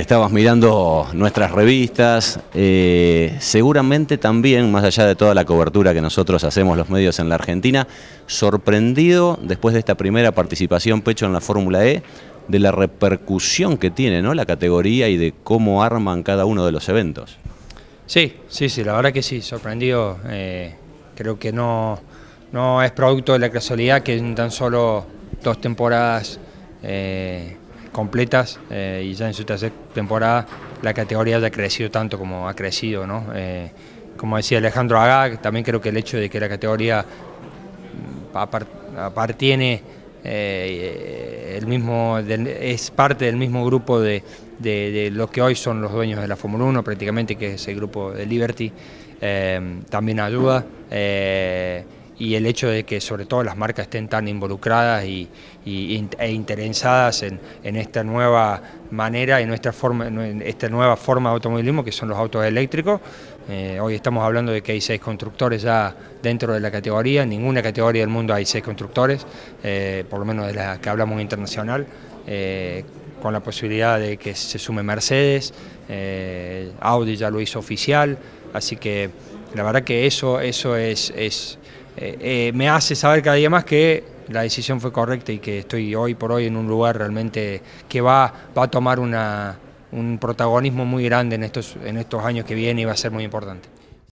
estabas mirando nuestras revistas, eh, seguramente también, más allá de toda la cobertura que nosotros hacemos los medios en la Argentina, sorprendido después de esta primera participación pecho en la Fórmula E, de la repercusión que tiene ¿no? la categoría y de cómo arman cada uno de los eventos. Sí, sí, sí, la verdad que sí, sorprendido. Eh, creo que no, no es producto de la casualidad que en tan solo dos temporadas... Eh, completas eh, y ya en su tercera temporada la categoría ha crecido tanto como ha crecido. ¿no? Eh, como decía Alejandro Agag, también creo que el hecho de que la categoría mm, eh, el mismo, es parte del mismo grupo de, de, de, lo que hoy son los dueños de la Fórmula 1, prácticamente que es el grupo de Liberty, también ayuda y el hecho de que sobre todo las marcas estén tan involucradas y, e interesadas en, esta nueva manera, en, nuestra forma, esta nueva forma de automovilismo que son los autos eléctricos. Eh, hoy estamos hablando de que hay seis constructores ya dentro de la categoría, en ninguna categoría del mundo hay seis constructores, eh, por lo menos de la que hablamos internacional. Eh, con la posibilidad de que se sume Mercedes, Audi ya lo hizo oficial, así que la verdad que eso, eso es eh, eh, me hace saber cada día más que la decisión fue correcta y que estoy hoy por hoy en un lugar realmente que va, a tomar un protagonismo muy grande en estos, en estos años que vienen y va a ser muy importante.